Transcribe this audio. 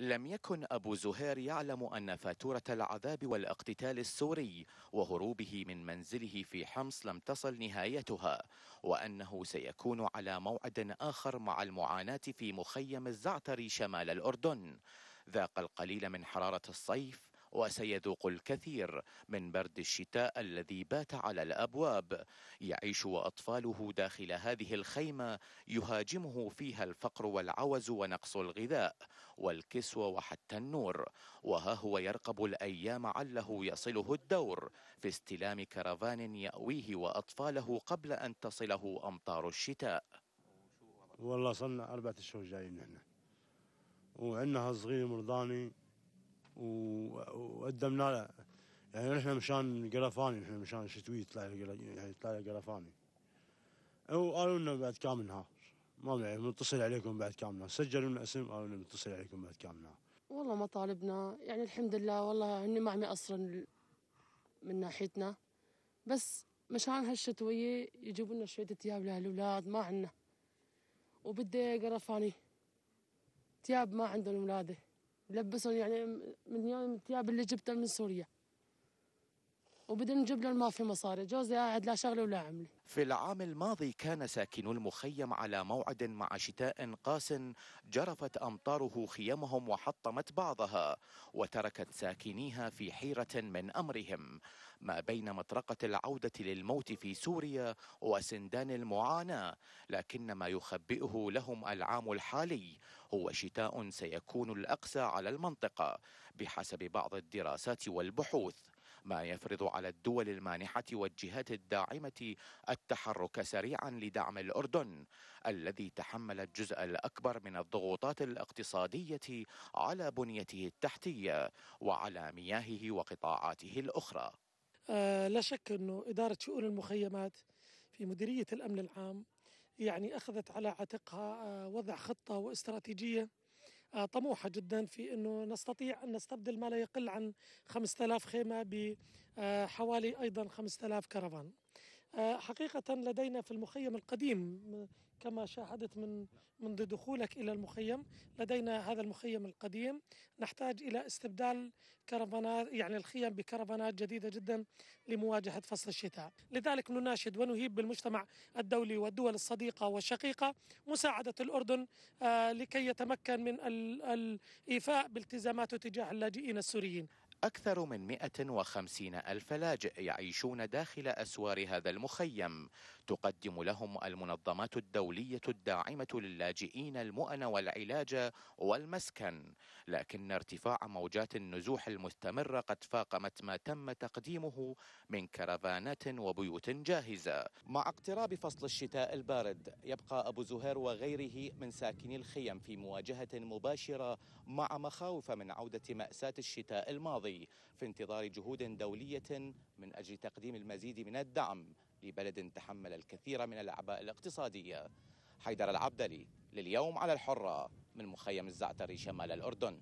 لم يكن أبو زهير يعلم أن فاتورة العذاب والاقتتال السوري وهروبه من منزله في حمص لم تصل نهايتها وأنه سيكون على موعد آخر مع المعاناة في مخيم الزعتري شمال الأردن ذاق القليل من حرارة الصيف وسيذوق الكثير من برد الشتاء الذي بات على الابواب يعيش واطفاله داخل هذه الخيمه يهاجمه فيها الفقر والعوز ونقص الغذاء والكسوه وحتى النور وها هو يرقب الايام عله يصله الدور في استلام كرفان ياويه واطفاله قبل ان تصله امطار الشتاء والله صلنا أربعة أشهر جايين نحن وعندنا صغير مرضاني وقدمنا له يعني نحن مشان قرفاني نحن مشان شتوي يطلع يعني يطلع قرفاني وقالوا لنا بعد كام نهار ما متصل عليكم بعد كام نهار سجلوا لنا اسم قالوا لنا متصل عليكم بعد كام نهار والله مطالبنا يعني الحمد لله والله هن ما عم يقصرن من ناحيتنا بس مشان هالشتوية يجيبوا لنا شوية ثياب للاولاد ما عنا وبدي قرفاني ثياب ما عندهم ولاده لبسهم يعني من يوم الثياب اللي جبتها من سوريا وبدنا نجيب لهم ما في مصاري جوزي قاعد لا شغله ولا عمله في العام الماضي كان ساكن المخيم على موعد مع شتاء قاس جرفت أمطاره خيمهم وحطمت بعضها وتركت ساكنيها في حيرة من أمرهم ما بين مطرقة العودة للموت في سوريا وسندان المعاناة لكن ما يخبئه لهم العام الحالي هو شتاء سيكون الأقسى على المنطقة بحسب بعض الدراسات والبحوث ما يفرض على الدول المانحة والجهات الداعمة التحرك سريعا لدعم الأردن الذي تحمل الجزء الأكبر من الضغوطات الاقتصادية على بنيته التحتية وعلى مياهه وقطاعاته الأخرى آه لا شك أنه إدارة شؤون المخيمات في مديرية الأمن العام يعني أخذت على عاتقها آه، وضع خطة واستراتيجية آه، طموحة جدا في أنه نستطيع أن نستبدل ما لا يقل عن 5000 خيمة بحوالي آه، أيضا 5000 كرفان آه، حقيقة لدينا في المخيم القديم كما شاهدت من منذ دخولك إلى المخيم لدينا هذا المخيم القديم نحتاج إلى استبدال كرفانات يعني الخيم بكرفانات جديدة جدا لمواجهة فصل الشتاء لذلك نناشد ونهيب بالمجتمع الدولي والدول الصديقة والشقيقة مساعدة الأردن آه، لكي يتمكن من الإيفاء بالتزاماته تجاه اللاجئين السوريين أكثر من 150 ألف لاجئ يعيشون داخل أسوار هذا المخيم تقدم لهم المنظمات الدولية الداعمة للاجئين المؤن والعلاج والمسكن لكن ارتفاع موجات النزوح المستمرة قد فاقمت ما تم تقديمه من كرفانات وبيوت جاهزة مع اقتراب فصل الشتاء البارد يبقى أبو زهير وغيره من ساكني الخيم في مواجهة مباشرة مع مخاوف من عودة مأساة الشتاء الماضي الارضي في انتظار جهود دولية من أجل تقديم المزيد من الدعم لبلد تحمل الكثير من الأعباء الاقتصادية حيدر العبدلي لليوم على الحرة من مخيم الزعتري شمال الأردن